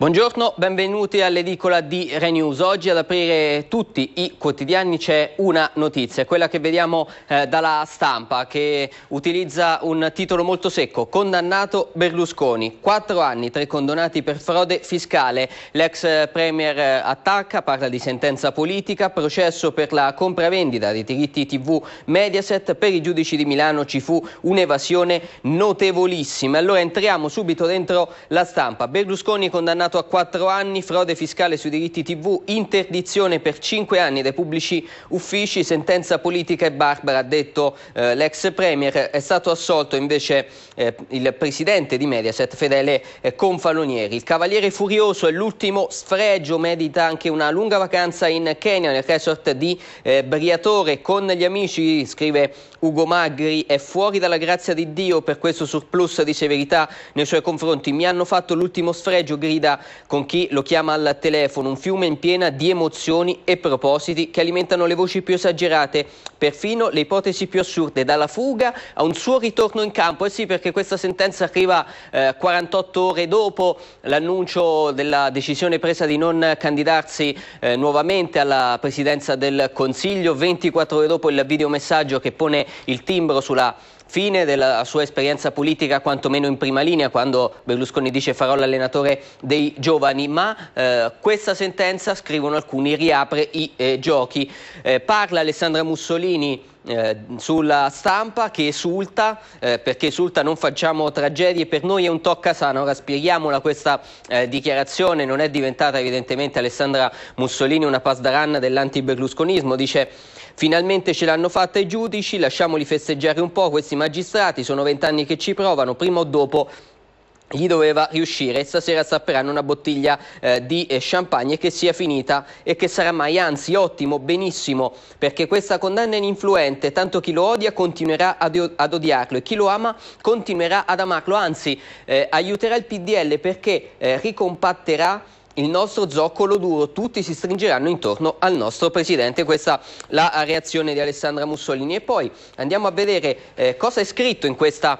Buongiorno, benvenuti all'edicola di Renews. Oggi ad aprire tutti i quotidiani c'è una notizia, quella che vediamo eh, dalla stampa che utilizza un titolo molto secco. Condannato Berlusconi, quattro anni, tre condonati per frode fiscale. L'ex premier attacca, parla di sentenza politica, processo per la compravendita dei diritti TV Mediaset. Per i giudici di Milano ci fu un'evasione notevolissima. Allora entriamo subito dentro la stampa. Berlusconi condannato condannato a quattro anni, frode fiscale sui diritti tv, interdizione per cinque anni dai pubblici uffici, sentenza politica e barbara, ha detto eh, l'ex premier. È stato assolto invece eh, il presidente di Mediaset, Fedele eh, Confalonieri. Il cavaliere furioso è l'ultimo sfregio, medita anche una lunga vacanza in Kenya, nel resort di eh, Briatore, con gli amici, scrive Ugo Magri, è fuori dalla grazia di Dio per questo surplus di severità nei suoi confronti. Mi hanno fatto l'ultimo sfregio, grida con chi lo chiama al telefono, un fiume in piena di emozioni e propositi che alimentano le voci più esagerate, perfino le ipotesi più assurde, dalla fuga a un suo ritorno in campo. Eh sì, perché questa sentenza arriva eh, 48 ore dopo l'annuncio della decisione presa di non candidarsi eh, nuovamente alla presidenza del Consiglio, 24 ore dopo il videomessaggio che pone il timbro sulla fine della sua esperienza politica, quantomeno in prima linea, quando Berlusconi dice farò l'allenatore dei giovani, ma eh, questa sentenza, scrivono alcuni, riapre i eh, giochi. Eh, parla Alessandra Mussolini eh, sulla stampa che esulta eh, perché esulta non facciamo tragedie per noi è un tocca sana ora spieghiamola questa eh, dichiarazione non è diventata evidentemente Alessandra Mussolini una pasdaranna dell'anti-berlusconismo dice Finalmente ce l'hanno fatta i giudici, lasciamoli festeggiare un po' questi magistrati, sono vent'anni che ci provano, prima o dopo gli doveva riuscire. Stasera stapperanno una bottiglia eh, di eh, champagne che sia finita e che sarà mai, anzi ottimo, benissimo, perché questa condanna è ininfluente, tanto chi lo odia continuerà ad, ad odiarlo e chi lo ama continuerà ad amarlo, anzi eh, aiuterà il PDL perché eh, ricompatterà il nostro zoccolo duro, tutti si stringeranno intorno al nostro presidente. Questa la reazione di Alessandra Mussolini. E poi andiamo a vedere eh, cosa è scritto in questa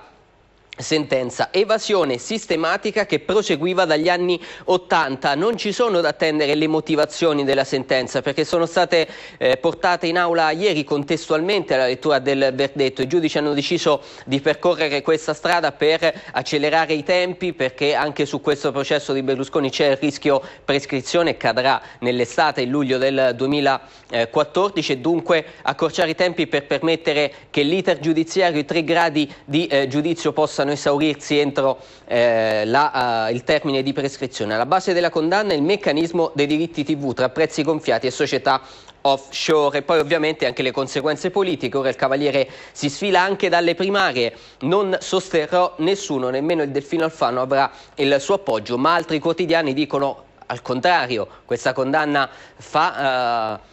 sentenza. Evasione sistematica che proseguiva dagli anni 80. Non ci sono da attendere le motivazioni della sentenza perché sono state eh, portate in aula ieri contestualmente alla lettura del verdetto. I giudici hanno deciso di percorrere questa strada per accelerare i tempi perché anche su questo processo di Berlusconi c'è il rischio prescrizione cadrà nell'estate, in luglio del 2014 e dunque accorciare i tempi per permettere che l'iter giudiziario, i tre gradi di eh, giudizio possano debbano esaurirsi entro eh, la, uh, il termine di prescrizione. Alla base della condanna è il meccanismo dei diritti TV tra prezzi gonfiati e società offshore e poi ovviamente anche le conseguenze politiche. Ora il Cavaliere si sfila anche dalle primarie, non sosterrò nessuno, nemmeno il Delfino Alfano avrà il suo appoggio, ma altri quotidiani dicono al contrario, questa condanna fa... Uh,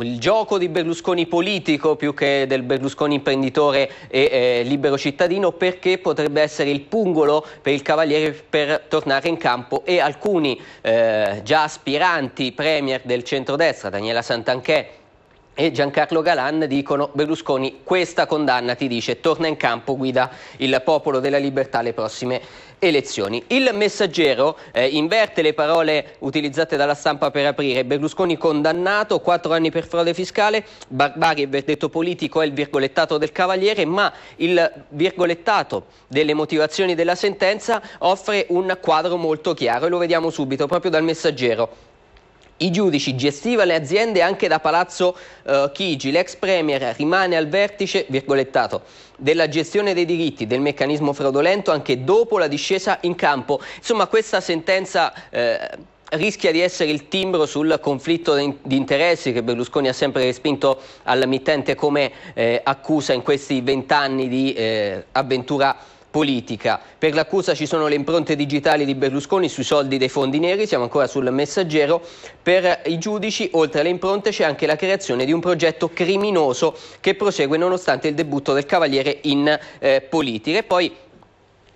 il gioco di Berlusconi politico più che del Berlusconi imprenditore e eh, libero cittadino perché potrebbe essere il pungolo per il Cavaliere per tornare in campo e alcuni eh, già aspiranti premier del centrodestra, Daniela Santanchè e Giancarlo Galan dicono Berlusconi questa condanna ti dice torna in campo guida il popolo della libertà alle prossime elezioni. Il messaggero eh, inverte le parole utilizzate dalla stampa per aprire Berlusconi condannato, 4 anni per frode fiscale, barbarie e verdetto politico è il virgolettato del Cavaliere ma il virgolettato delle motivazioni della sentenza offre un quadro molto chiaro e lo vediamo subito proprio dal messaggero. I giudici gestiva le aziende anche da Palazzo eh, Chigi, l'ex Premier rimane al vertice, virgolettato, della gestione dei diritti, del meccanismo fraudolento anche dopo la discesa in campo. Insomma questa sentenza... Eh, rischia di essere il timbro sul conflitto di interessi che Berlusconi ha sempre respinto alla mittente come eh, accusa in questi vent'anni di eh, avventura politica. Per l'accusa ci sono le impronte digitali di Berlusconi sui soldi dei fondi neri, siamo ancora sul messaggero. Per i giudici, oltre alle impronte, c'è anche la creazione di un progetto criminoso che prosegue nonostante il debutto del Cavaliere in eh, politica. E poi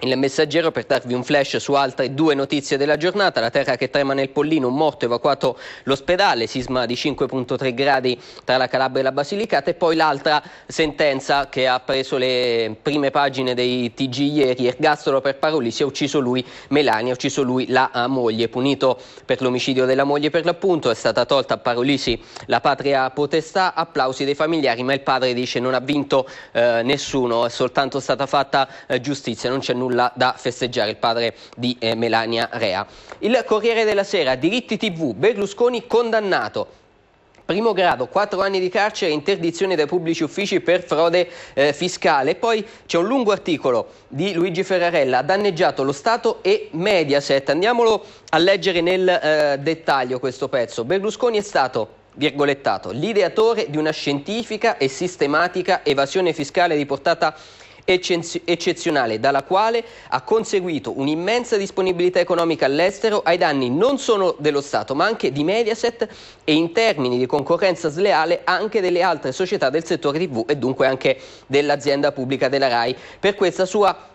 il messaggero per darvi un flash su altre due notizie della giornata, la terra che trema nel Pollino, un morto evacuato l'ospedale, sisma di 5.3 gradi tra la Calabria e la Basilicata e poi l'altra sentenza che ha preso le prime pagine dei TG ieri, ergastolo per Paroli, si è ucciso lui Melania, ha ucciso lui la moglie, punito per l'omicidio della moglie per l'appunto, è stata tolta a Parolisi la patria potestà, applausi dei familiari, ma il padre dice non ha vinto eh, nessuno, è soltanto stata fatta eh, giustizia, non c'è nulla nulla da festeggiare, il padre di eh, Melania Rea. Il Corriere della Sera, diritti tv, Berlusconi condannato. Primo grado, 4 anni di carcere e interdizione dai pubblici uffici per frode eh, fiscale. Poi c'è un lungo articolo di Luigi Ferrarella, danneggiato lo Stato e Mediaset. Andiamolo a leggere nel eh, dettaglio questo pezzo. Berlusconi è stato virgolettato, l'ideatore di una scientifica e sistematica evasione fiscale di portata eccezionale dalla quale ha conseguito un'immensa disponibilità economica all'estero ai danni non solo dello Stato ma anche di Mediaset e in termini di concorrenza sleale anche delle altre società del settore TV e dunque anche dell'azienda pubblica della RAI per questa sua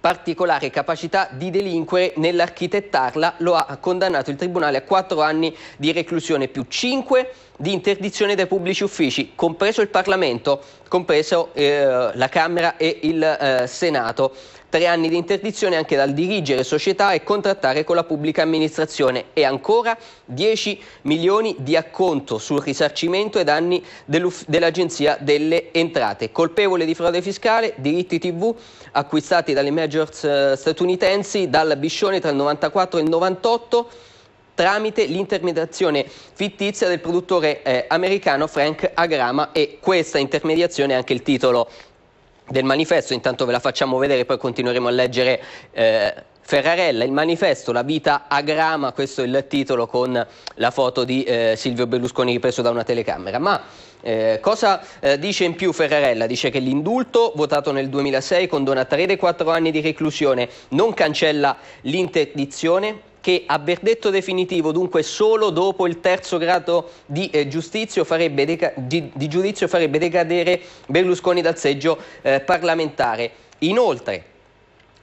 particolare capacità di delinquere nell'architettarla, lo ha condannato il Tribunale a 4 anni di reclusione più 5 di interdizione dai pubblici uffici, compreso il Parlamento, compreso eh, la Camera e il eh, Senato tre anni di interdizione anche dal dirigere società e contrattare con la pubblica amministrazione e ancora 10 milioni di acconto sul risarcimento e danni dell'Agenzia delle Entrate. Colpevole di frode fiscale, diritti TV acquistati dalle majors eh, statunitensi dal Biscione tra il 94 e il 98 tramite l'intermediazione fittizia del produttore eh, americano Frank Agrama e questa intermediazione è anche il titolo del manifesto, intanto ve la facciamo vedere, poi continueremo a leggere eh, Ferrarella, il manifesto, la vita a grama, questo è il titolo con la foto di eh, Silvio Berlusconi ripreso da una telecamera. Ma eh, cosa eh, dice in più Ferrarella? Dice che l'indulto, votato nel 2006, condona 3 dei 4 anni di reclusione, non cancella l'interdizione, che a verdetto definitivo, dunque solo dopo il terzo grado di, eh, farebbe di, di giudizio farebbe decadere Berlusconi dal seggio eh, parlamentare. Inoltre,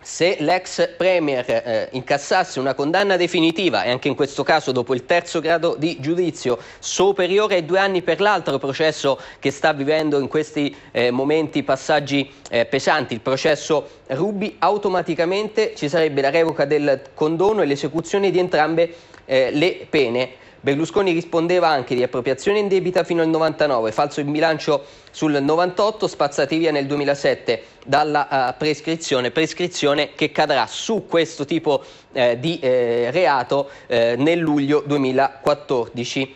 se l'ex Premier eh, incassasse una condanna definitiva, e anche in questo caso dopo il terzo grado di giudizio, superiore ai due anni per l'altro processo che sta vivendo in questi eh, momenti passaggi eh, pesanti, il processo Rubi, automaticamente ci sarebbe la revoca del condono e l'esecuzione di entrambe eh, le pene. Berlusconi rispondeva anche di appropriazione in debita fino al 99, falso in bilancio sul 98, spazzati via nel 2007 dalla uh, prescrizione, prescrizione che cadrà su questo tipo eh, di eh, reato eh, nel luglio 2014.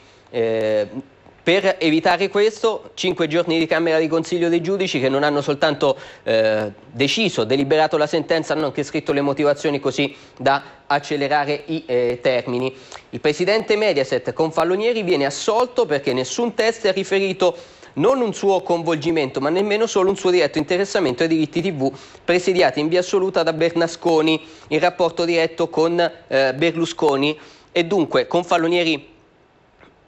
Per evitare questo, cinque giorni di Camera di Consiglio dei giudici che non hanno soltanto eh, deciso, deliberato la sentenza, hanno anche scritto le motivazioni così da accelerare i eh, termini. Il presidente Mediaset Confalonieri viene assolto perché nessun test ha riferito non un suo coinvolgimento, ma nemmeno solo un suo diretto interessamento ai diritti TV presidiati in via assoluta da Bernasconi in rapporto diretto con eh, Berlusconi e dunque Confalonieri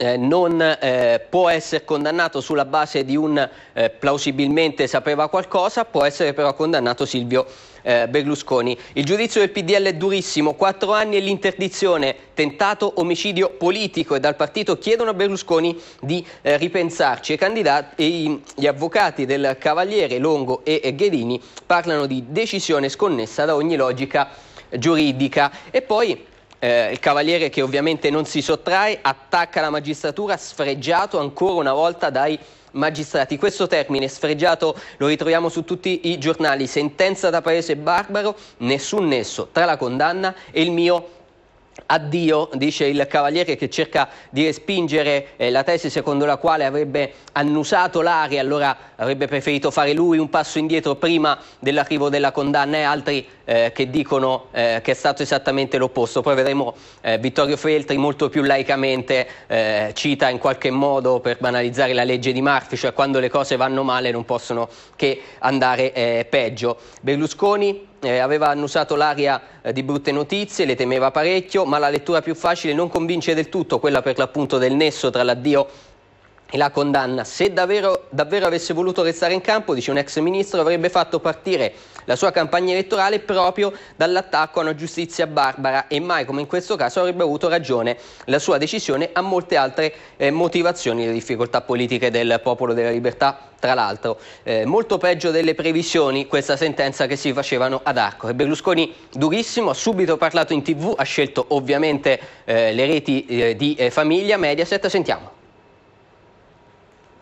eh, non eh, può essere condannato sulla base di un eh, plausibilmente sapeva qualcosa, può essere però condannato Silvio eh, Berlusconi. Il giudizio del PDL è durissimo, quattro anni e l'interdizione, tentato omicidio politico e dal partito chiedono a Berlusconi di eh, ripensarci. I candidati, i, gli avvocati del Cavaliere, Longo e, e Ghedini parlano di decisione sconnessa da ogni logica giuridica. E poi eh, il Cavaliere che ovviamente non si sottrae, attacca la magistratura sfregiato ancora una volta dai magistrati. Questo termine sfregiato lo ritroviamo su tutti i giornali, sentenza da paese barbaro, nessun nesso tra la condanna e il mio Addio, dice il Cavaliere che cerca di respingere eh, la tesi secondo la quale avrebbe annusato l'aria, allora avrebbe preferito fare lui un passo indietro prima dell'arrivo della condanna e altri eh, che dicono eh, che è stato esattamente l'opposto. Poi vedremo eh, Vittorio Feltri molto più laicamente eh, cita in qualche modo per banalizzare la legge di Murphy, cioè quando le cose vanno male non possono che andare eh, peggio. Berlusconi eh, aveva annusato l'aria eh, di brutte notizie, le temeva parecchio, ma la lettura più facile non convince del tutto, quella per l'appunto del nesso tra l'addio e la condanna. Se davvero, davvero avesse voluto restare in campo, dice un ex ministro, avrebbe fatto partire la sua campagna elettorale proprio dall'attacco a una giustizia barbara e mai come in questo caso avrebbe avuto ragione la sua decisione a molte altre eh, motivazioni le difficoltà politiche del popolo della libertà tra l'altro eh, molto peggio delle previsioni questa sentenza che si facevano ad Arco e Berlusconi durissimo ha subito parlato in tv ha scelto ovviamente eh, le reti eh, di eh, famiglia Mediaset sentiamo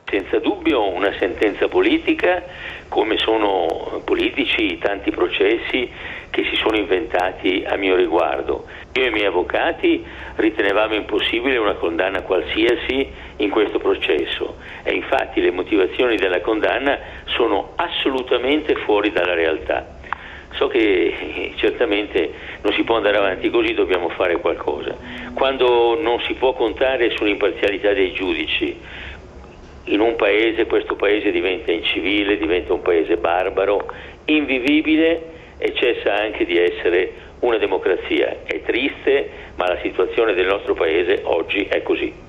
senza dubbio una sentenza politica, come sono politici tanti processi che si sono inventati a mio riguardo. Io e i miei avvocati ritenevamo impossibile una condanna qualsiasi in questo processo e infatti le motivazioni della condanna sono assolutamente fuori dalla realtà. So che eh, certamente non si può andare avanti così, dobbiamo fare qualcosa. Quando non si può contare sull'imparzialità dei giudici, in un paese, questo paese diventa incivile, diventa un paese barbaro, invivibile e cessa anche di essere una democrazia. È triste, ma la situazione del nostro paese oggi è così.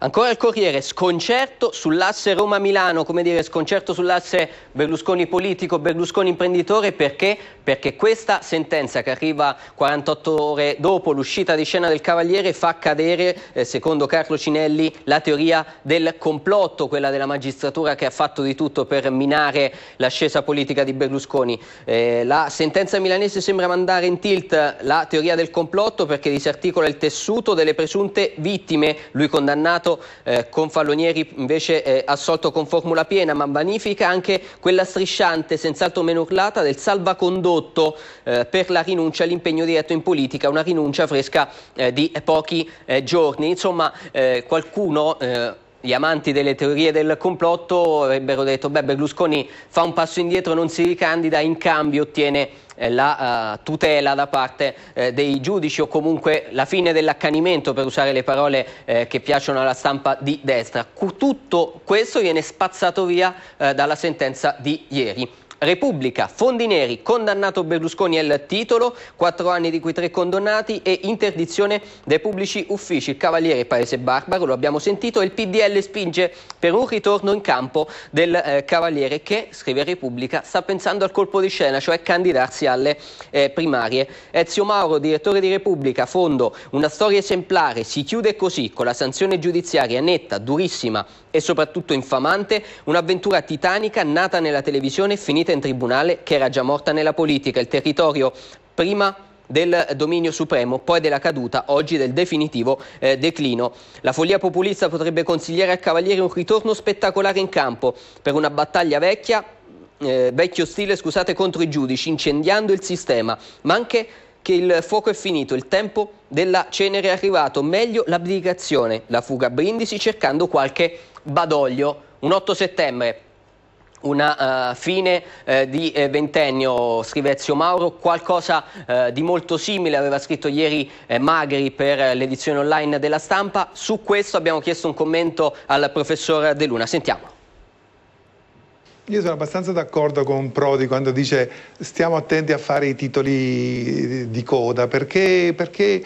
Ancora il Corriere, sconcerto sull'asse Roma-Milano, come dire sconcerto sull'asse Berlusconi politico, Berlusconi imprenditore, perché? Perché questa sentenza che arriva 48 ore dopo l'uscita di scena del Cavaliere fa cadere, eh, secondo Carlo Cinelli, la teoria del complotto, quella della magistratura che ha fatto di tutto per minare l'ascesa politica di Berlusconi. Eh, la sentenza milanese sembra mandare in tilt la teoria del complotto perché disarticola il tessuto delle presunte vittime, lui condannato campionato eh, con Fallonieri invece eh, assolto con formula piena ma vanifica anche quella strisciante senz'altro meno urlata del salvacondotto eh, per la rinuncia all'impegno diretto in politica una rinuncia fresca eh, di pochi eh, giorni insomma eh, qualcuno gli amanti delle teorie del complotto avrebbero detto beh Berlusconi fa un passo indietro, non si ricandida, in cambio ottiene eh, la uh, tutela da parte eh, dei giudici o comunque la fine dell'accanimento per usare le parole eh, che piacciono alla stampa di destra. Tutto questo viene spazzato via eh, dalla sentenza di ieri. Repubblica, fondi neri, condannato Berlusconi al titolo, quattro anni di cui tre condannati e interdizione dai pubblici uffici. Il Cavaliere Paese Barbaro, lo abbiamo sentito, e il PDL spinge per un ritorno in campo del eh, Cavaliere che, scrive Repubblica, sta pensando al colpo di scena, cioè candidarsi alle eh, primarie. Ezio Mauro, direttore di Repubblica, fondo una storia esemplare, si chiude così con la sanzione giudiziaria netta, durissima e soprattutto infamante, un'avventura titanica nata nella televisione e finita riuscita in tribunale che era già morta nella politica, il territorio prima del dominio supremo, poi della caduta, oggi del definitivo eh, declino. La follia populista potrebbe consigliare a Cavalieri un ritorno spettacolare in campo per una battaglia vecchia, eh, vecchio stile scusate, contro i giudici, incendiando il sistema, ma anche che il fuoco è finito, il tempo della cenere è arrivato, meglio l'abdicazione, la fuga a Brindisi cercando qualche badoglio. Un 8 settembre una uh, fine uh, di eh, ventennio, scrive Ezio Mauro, qualcosa uh, di molto simile aveva scritto ieri eh, Magri per l'edizione online della stampa, su questo abbiamo chiesto un commento al professor De Luna, sentiamo. Io sono abbastanza d'accordo con Prodi quando dice stiamo attenti a fare i titoli di coda perché, perché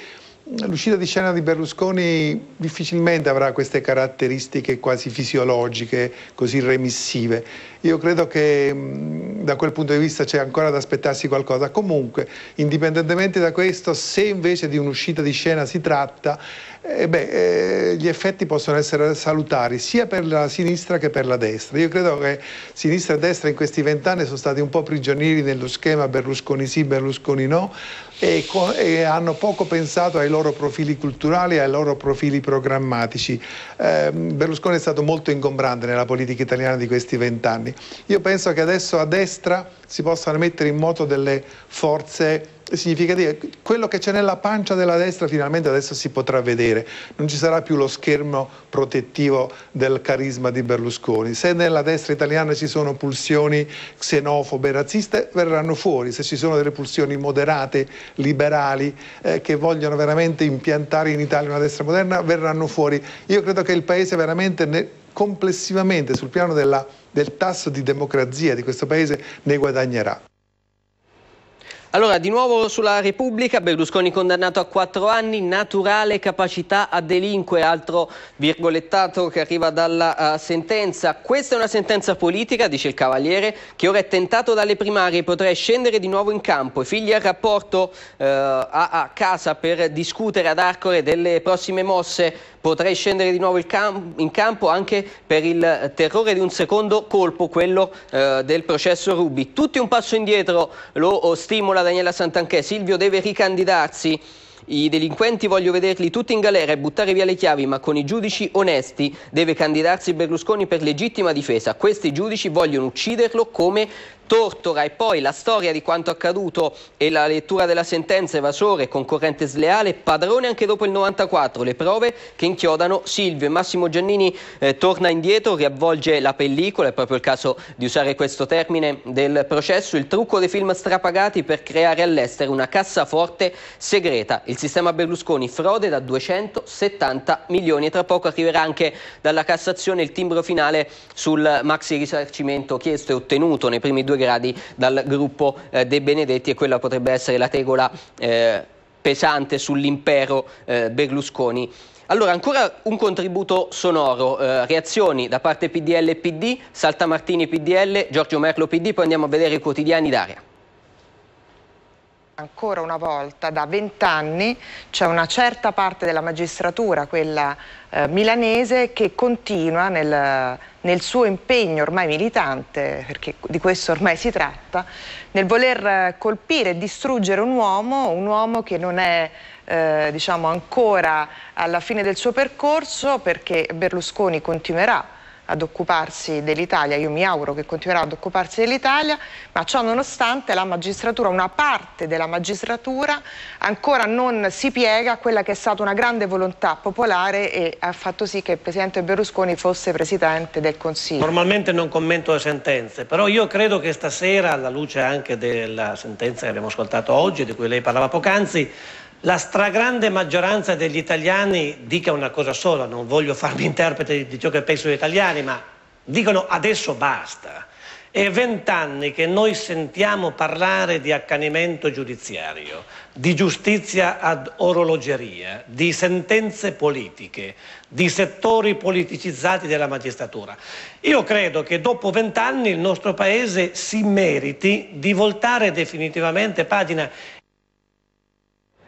L'uscita di scena di Berlusconi difficilmente avrà queste caratteristiche quasi fisiologiche, così remissive. Io credo che mm, da quel punto di vista c'è ancora da aspettarsi qualcosa. Comunque, indipendentemente da questo, se invece di un'uscita di scena si tratta, eh beh, eh, gli effetti possono essere salutari sia per la sinistra che per la destra. Io credo che sinistra e destra in questi vent'anni sono stati un po' prigionieri nello schema Berlusconi sì, Berlusconi no e, con, e, hanno poco pensato ai loro profili culturali, ai loro profili programmatici. Eh, Berlusconi è stato molto ingombrante nella politica italiana di questi vent'anni. Io penso che adesso a destra si possano mettere in moto delle forze significa dire che quello che c'è nella pancia della destra finalmente adesso si potrà vedere, non ci sarà più lo schermo protettivo del carisma di Berlusconi. Se nella destra italiana ci sono pulsioni xenofobe, razziste, verranno fuori, se ci sono delle pulsioni moderate, liberali, eh, che vogliono veramente impiantare in Italia una destra moderna, verranno fuori. Io credo che il Paese veramente ne, complessivamente sul piano della, del tasso di democrazia di questo Paese ne guadagnerà. Allora, di nuovo sulla Repubblica, Berlusconi condannato a quattro anni, naturale capacità a delinque, altro virgolettato che arriva dalla uh, sentenza. Questa è una sentenza politica, dice il Cavaliere, che ora è tentato dalle primarie, potrei scendere di nuovo in campo. I figli al rapporto uh, a, a, casa per discutere ad Arcore delle prossime mosse, potrei scendere di nuovo cam in campo anche per il terrore di un secondo colpo, quello uh, del processo Rubi. Tutti un passo indietro lo stimola scriveva Daniela Santanchè, Silvio deve ricandidarsi. I delinquenti voglio vederli tutti in galera e buttare via le chiavi, ma con i giudici onesti deve candidarsi Berlusconi per legittima difesa. Questi giudici vogliono ucciderlo come Tortora e poi la storia di quanto accaduto e la lettura della sentenza evasore, concorrente sleale, padrone anche dopo il 94, le prove che inchiodano Silvio e Massimo Giannini eh, torna indietro, riavvolge la pellicola, è proprio il caso di usare questo termine del processo, il trucco dei film strapagati per creare all'estero una cassaforte segreta, il sistema Berlusconi frode da 270 milioni e tra poco arriverà anche dalla Cassazione il timbro finale sul maxi risarcimento chiesto e ottenuto nei primi due gradi dal gruppo eh, De Benedetti e quella potrebbe essere la tegola eh, pesante sull'impero eh, Berlusconi. Allora, ancora un contributo sonoro, eh, reazioni da parte PDL e PD, Saltamartini PDL, Giorgio Merlo PD, poi andiamo a vedere i quotidiani d'area ancora una volta da vent'anni c'è una certa parte della magistratura, quella eh, milanese, che continua nel, nel, suo impegno ormai militante, perché di questo ormai si tratta, nel voler eh, colpire e distruggere un uomo, un uomo che non è eh, diciamo ancora alla fine del suo percorso perché Berlusconi continuerà ad occuparsi dell'Italia, io mi auguro che continuerà ad occuparsi dell'Italia, ma ciò nonostante la magistratura, una parte della magistratura ancora non si piega a quella che è stata una grande volontà popolare e ha fatto sì che il Presidente Berlusconi fosse Presidente del Consiglio. Normalmente non commento le sentenze, però io credo che stasera, alla luce anche della sentenza che abbiamo ascoltato oggi, di cui lei parlava poc'anzi, la stragrande maggioranza degli italiani dica una cosa sola, non voglio farmi interprete di ciò che penso gli italiani, ma dicono adesso basta. È vent'anni che noi sentiamo parlare di accanimento giudiziario, di giustizia ad orologeria, di sentenze politiche, di settori politicizzati della magistratura. Io credo che dopo vent'anni il nostro Paese si meriti di voltare definitivamente pagina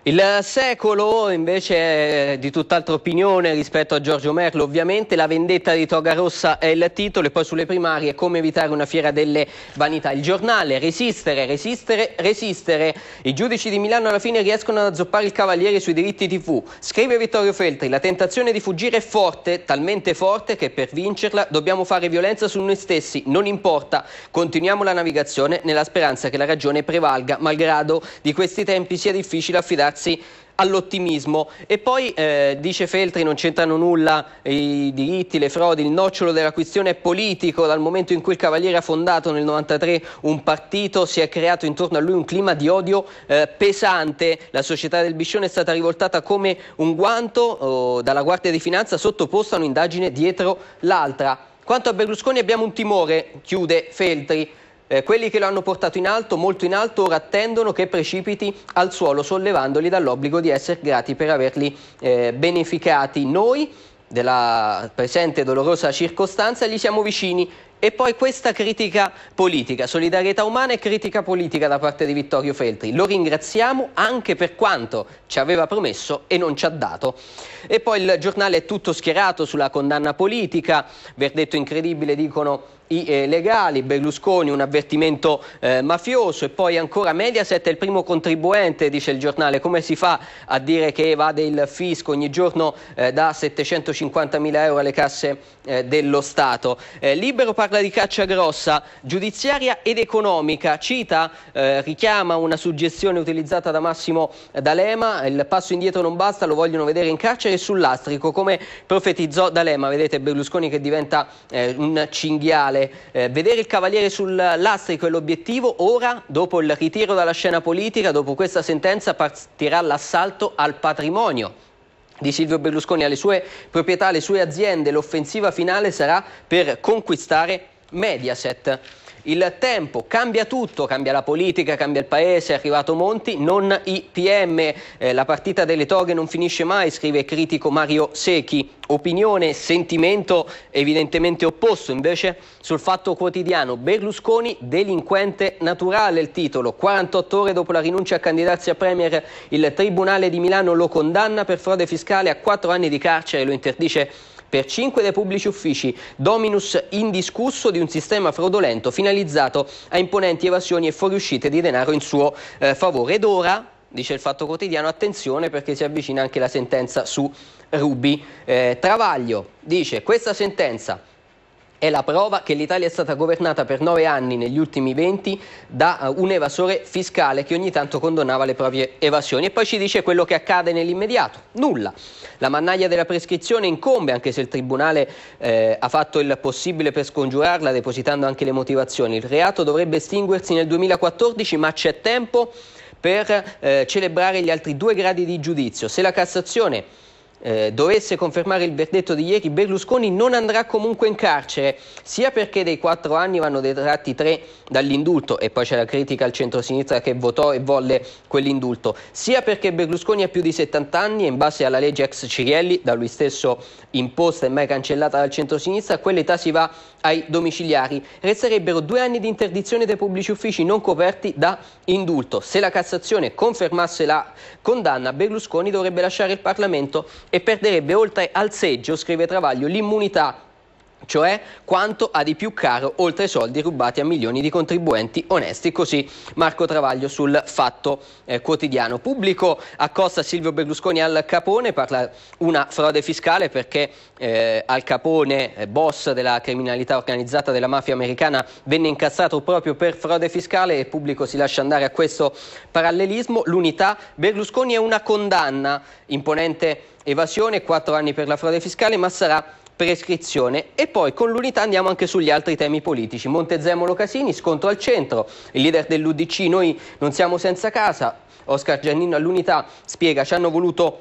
il secolo invece è di tutt'altra opinione rispetto a Giorgio Merlo, ovviamente la vendetta di Toga Rossa è il titolo e poi sulle primarie come evitare una fiera delle vanità. Il giornale resistere, resistere, resistere. I giudici di Milano alla fine riescono ad azzoppare il cavaliere sui diritti tv. Scrive Vittorio Feltri, la tentazione di fuggire è forte, talmente forte che per vincerla dobbiamo fare violenza su noi stessi, non importa. Continuiamo la navigazione nella speranza che la ragione prevalga, malgrado di questi tempi sia difficile affidarsi ragazzi all'ottimismo e poi eh, dice Feltri non c'entrano nulla i diritti, le frodi, il nocciolo della questione è politico, dal momento in cui il Cavaliere ha fondato nel 93 un partito si è creato intorno a lui un clima di odio eh, pesante, la società del Biscione è stata rivoltata come un guanto oh, dalla Guardia di Finanza sottoposta a un'indagine dietro l'altra. Quanto a Berlusconi abbiamo un timore, chiude Feltri, eh, quelli che lo hanno portato in alto, molto in alto, ora attendono che precipiti al suolo, sollevandoli dall'obbligo di essere grati per averli eh, beneficati. Noi, della presente dolorosa circostanza, gli siamo vicini. E poi questa critica politica, solidarietà umana e critica politica da parte di Vittorio Feltri. Lo ringraziamo anche per quanto ci aveva promesso e non ci ha dato. E poi il giornale è tutto schierato sulla condanna politica, verdetto incredibile dicono i eh, legali, Berlusconi un avvertimento eh, mafioso e poi ancora Mediaset è il primo contribuente, dice il giornale, come si fa a dire che evade il fisco ogni giorno eh, da 750 mila euro alle casse eh, dello Stato. Eh, Libero parla di caccia grossa, giudiziaria ed economica, cita, eh, richiama una suggestione utilizzata da Massimo D'Alema, il passo indietro non basta, lo vogliono vedere in carcere e sull'astrico, come profetizzò D'Alema, vedete Berlusconi che diventa un cinghiale mondiale. Eh, vedere il Cavaliere sul lastrico è l'obiettivo. Ora, dopo il ritiro dalla scena politica, dopo questa sentenza, partirà l'assalto al patrimonio di Silvio Berlusconi alle sue proprietà, alle sue aziende. L'offensiva finale sarà per conquistare Mediaset il tempo cambia tutto, cambia la politica, cambia il paese, è arrivato Monti, non i PM, eh, la partita delle toghe non finisce mai, scrive critico Mario Secchi, opinione, sentimento evidentemente opposto, invece sul fatto quotidiano Berlusconi delinquente naturale il titolo, 48 ore dopo la rinuncia a candidarsi a Premier il Tribunale di Milano lo condanna per frode fiscale a 4 anni di carcere, e lo interdice per 5 dei pubblici uffici, dominus indiscusso di un sistema fraudolento finalizzato a imponenti evasioni e fuoriuscite di denaro in suo eh, favore. Ed ora, dice il Fatto Quotidiano, attenzione perché si avvicina anche la sentenza su Rubi. Eh, Travaglio dice questa sentenza è la prova che l'Italia è stata governata per nove anni negli ultimi venti da eh, un evasore fiscale che ogni tanto condonava le proprie evasioni. E poi ci dice quello che accade nell'immediato. Nulla. La mannaia della prescrizione incombe, anche se il Tribunale eh, ha fatto il possibile per scongiurarla, depositando anche le motivazioni. Il reato dovrebbe estinguersi nel 2014, ma c'è tempo per eh, celebrare gli altri due gradi di giudizio. Se la Cassazione eh, dovesse confermare il verdetto di ieri, Berlusconi non andrà comunque in carcere, sia perché dei quattro anni vanno detratti tre dall'indulto e poi c'è la critica al centro-sinistra che votò e volle quell'indulto, sia perché Berlusconi ha più di 70 anni e in base alla legge ex Cirielli, da lui stesso imposta e mai cancellata dal centrosinistra, a quell'età si va ai domiciliari. Resterebbero due anni di interdizione dei pubblici uffici non coperti da indulto. Se la Cassazione confermasse la condanna, Berlusconi dovrebbe lasciare il Parlamento e perderebbe oltre al seggio, scrive Travaglio, l'immunità cioè quanto ha di più caro oltre ai soldi rubati a milioni di contribuenti onesti. Così Marco Travaglio sul Fatto eh, Quotidiano. Pubblico accosta Silvio Berlusconi al Capone, parla una frode fiscale perché eh, al Capone, eh, boss della criminalità organizzata della mafia americana, venne incassato proprio per frode fiscale e pubblico si lascia andare a questo parallelismo. L'unità Berlusconi è una condanna, imponente evasione, quattro anni per la frode fiscale, ma sarà prescrizione. E poi con l'unità andiamo anche sugli altri temi politici. Montezemolo Casini, scontro al centro, il leader dell'Udc, noi non siamo senza casa. Oscar Giannino all'unità spiega ci hanno voluto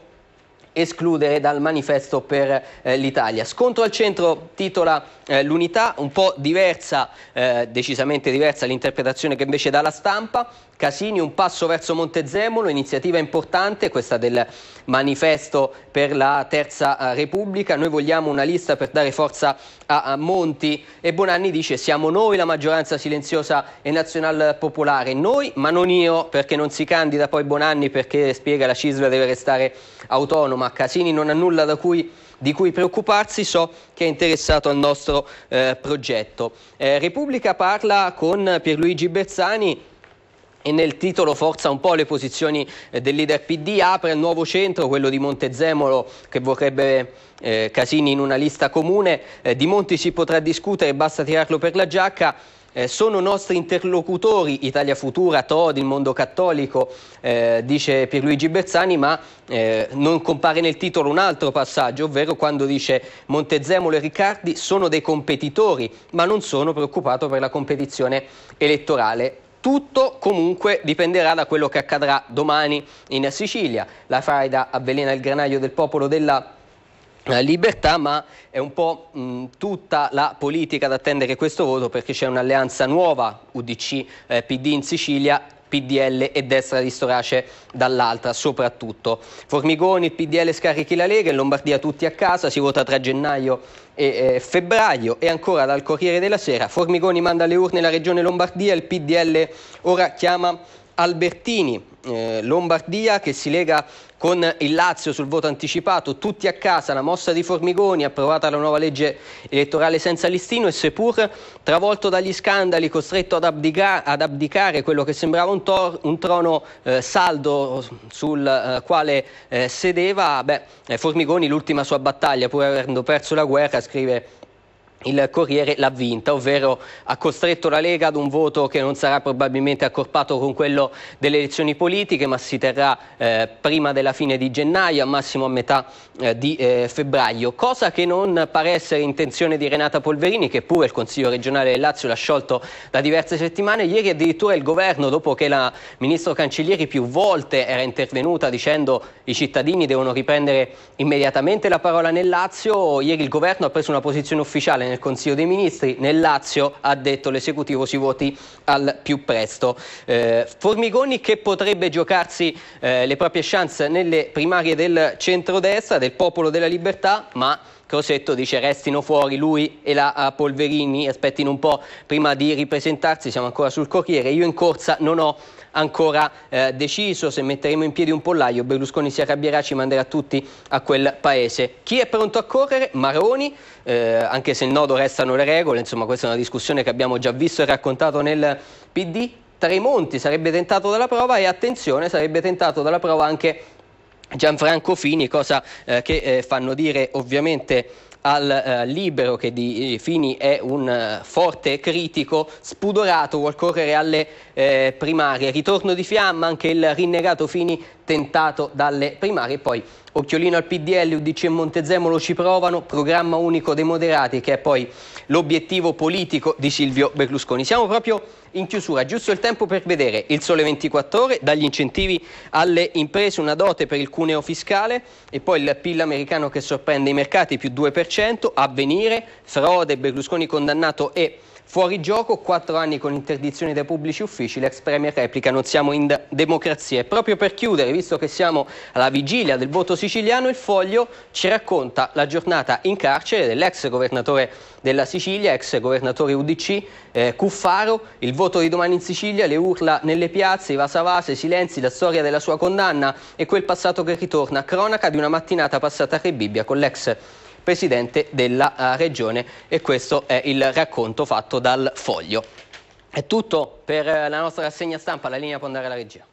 escludere dal manifesto per eh, l'Italia. Scontro al centro titola eh, l'unità, un po' diversa, eh, decisamente diversa l'interpretazione che invece dà la stampa, Casini, un passo verso Montezemolo, iniziativa importante, questa del manifesto per la Terza eh, Repubblica. Noi vogliamo una lista per dare forza a Monti e Bonanni dice siamo noi la maggioranza silenziosa e nazional popolare, noi ma non io perché non si candida poi Bonanni perché spiega la Cisla deve restare autonoma, Casini non ha nulla da cui di cui preoccuparsi, so che è interessato al nostro eh, progetto. Eh, Repubblica parla con Pierluigi Bersani e nel titolo forza un po' le posizioni eh, del leader PD, apre il nuovo centro, quello di Montezemolo che vorrebbe eh, Casini in una lista comune, eh, di Monti si potrà discutere, basta tirarlo per la giacca. Eh, sono nostri interlocutori Italia Futura, Todi, il mondo cattolico, eh, dice Pierluigi Bersani, ma eh, non compare nel titolo un altro passaggio, ovvero quando dice Montezemolo e Riccardi sono dei competitori, ma non sono preoccupato per la competizione elettorale. Tutto comunque dipenderà da quello che accadrà domani in Sicilia. La faida avvelena il granaio del popolo della eh, libertà, ma è un po' mh, tutta la politica ad attendere questo voto perché c'è un'alleanza nuova UDC-PD eh, in Sicilia PDL e destra di Storace dall'altra soprattutto. Formigoni, il PDL scarichi la Lega, in Lombardia tutti a casa, si vota tra gennaio e eh, febbraio e ancora dal Corriere della Sera, Formigoni manda alle urne la regione Lombardia, il PDL ora chiama Albertini, eh, Lombardia che si lega con il Lazio sul voto anticipato, tutti a casa, la mossa di Formigoni, approvata la nuova legge elettorale senza listino e seppur travolto dagli scandali, costretto ad, abdica ad abdicare quello che sembrava un, un trono eh, saldo sul eh, quale eh, sedeva, beh, eh, Formigoni l'ultima sua battaglia, pur avendo perso la guerra, scrive il Corriere l'ha vinta, ovvero ha costretto la Lega ad un voto che non sarà probabilmente accorpato con quello delle elezioni politiche, ma si terrà eh, prima della fine di gennaio, al massimo a metà eh, di eh, febbraio, cosa che non pare essere intenzione di Renata Polverini, che pure il Consiglio regionale del Lazio l'ha sciolto da diverse settimane. Ieri addirittura il governo, dopo che la ministro Cancellieri più volte era intervenuta dicendo che i cittadini devono riprendere immediatamente la parola nel Lazio, ieri il governo ha preso una posizione ufficiale Nel nel Consiglio dei Ministri, nel Lazio ha detto l'esecutivo si voti al più presto. Eh, Formigoni che potrebbe giocarsi eh, le proprie chance nelle primarie del centrodestra, del Popolo della Libertà, ma Crosetto dice restino fuori lui e la eh, Polverini, aspettino un po' prima di ripresentarsi, siamo ancora sul Corriere, io in corsa non ho ancora eh, deciso se metteremo in piedi un pollaio, Berlusconi si arrabbierà, ci manderà tutti a quel paese. Chi è pronto a correre? Maroni, eh, anche se il nodo restano le regole, insomma questa è una discussione che abbiamo già visto e raccontato nel PD, Tremonti sarebbe tentato dalla prova e attenzione sarebbe tentato dalla prova anche Gianfranco Fini, cosa eh, che eh, fanno dire ovviamente al eh, libero che di eh, Fini è un eh, forte critico, spudorato, vuol correre alle eh, primarie. Ritorno di fiamma, anche il rinnegato Fini tentato dalle primarie. Poi occhiolino al PDL, UDC e Montezemolo ci provano, programma unico dei moderati che è poi l'obiettivo politico di Silvio Berlusconi. Siamo proprio in chiusura, giusto il tempo per vedere il Sole 24 Ore, dagli incentivi alle imprese, una dote per il cuneo fiscale e poi il PIL americano che sorprende i mercati più 2%, avvenire, frode, Berlusconi condannato e Fuori gioco, quattro anni con interdizione dai pubblici uffici, l'ex Premier replica non siamo in democrazia. E proprio per chiudere, visto che siamo alla vigilia del voto siciliano, il foglio ci racconta la giornata in carcere dell'ex governatore della Sicilia, ex governatore UDC, eh, Cuffaro, il voto di domani in Sicilia, le urla nelle piazze, i vasavase, i silenzi, la storia della sua condanna e quel passato che ritorna, cronaca di una mattinata passata a Rebibbia con l'ex governatore presidente della eh, regione e questo è il racconto fatto dal foglio. È tutto per eh, la nostra rassegna stampa, la linea può andare alla regia.